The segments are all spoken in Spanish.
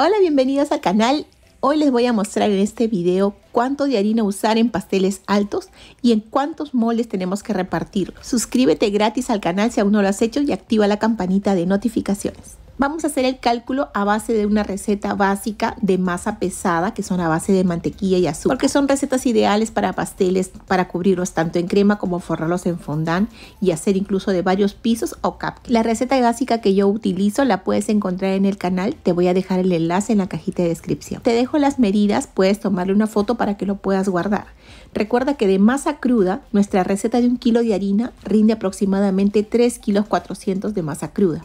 Hola, bienvenidos al canal. Hoy les voy a mostrar en este video cuánto de harina usar en pasteles altos y en cuántos moldes tenemos que repartir. Suscríbete gratis al canal si aún no lo has hecho y activa la campanita de notificaciones. Vamos a hacer el cálculo a base de una receta básica de masa pesada, que son a base de mantequilla y azúcar, porque son recetas ideales para pasteles, para cubrirlos tanto en crema como forrarlos en fondant y hacer incluso de varios pisos o cupcakes. La receta básica que yo utilizo la puedes encontrar en el canal, te voy a dejar el enlace en la cajita de descripción. Te dejo las medidas, puedes tomarle una foto para que lo puedas guardar. Recuerda que de masa cruda, nuestra receta de un kilo de harina rinde aproximadamente 3 kilos 400 de masa cruda.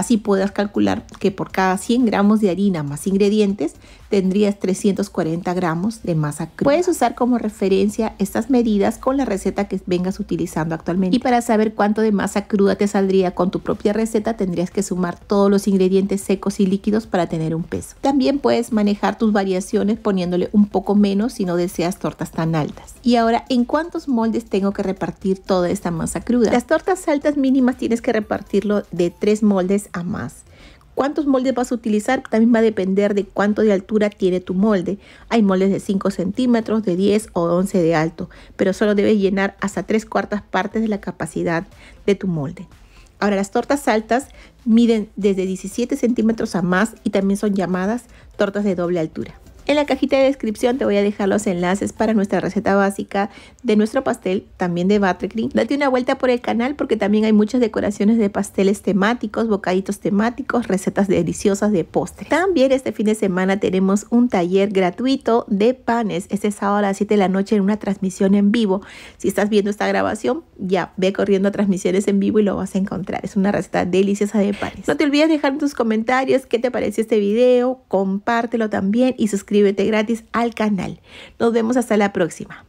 Así puedas calcular que por cada 100 gramos de harina más ingredientes tendrías 340 gramos de masa cruda. Puedes usar como referencia estas medidas con la receta que vengas utilizando actualmente. Y para saber cuánto de masa cruda te saldría con tu propia receta tendrías que sumar todos los ingredientes secos y líquidos para tener un peso. También puedes manejar tus variaciones poniéndole un poco menos si no deseas tortas tan altas. Y ahora, ¿en cuántos moldes tengo que repartir toda esta masa cruda? Las tortas altas mínimas tienes que repartirlo de 3 moldes a más. ¿Cuántos moldes vas a utilizar? También va a depender de cuánto de altura tiene tu molde. Hay moldes de 5 centímetros, de 10 o 11 de alto, pero solo debes llenar hasta tres cuartas partes de la capacidad de tu molde. Ahora, las tortas altas miden desde 17 centímetros a más y también son llamadas tortas de doble altura. En la cajita de descripción te voy a dejar los enlaces para nuestra receta básica de nuestro pastel, también de buttercream. Date una vuelta por el canal porque también hay muchas decoraciones de pasteles temáticos, bocaditos temáticos, recetas deliciosas de postre. También este fin de semana tenemos un taller gratuito de panes, este sábado a las 7 de la noche en una transmisión en vivo. Si estás viendo esta grabación, ya ve corriendo a transmisiones en vivo y lo vas a encontrar. Es una receta deliciosa de panes. No te olvides dejar en tus comentarios qué te pareció este video, compártelo también y suscríbete suscríbete gratis al canal. Nos vemos hasta la próxima.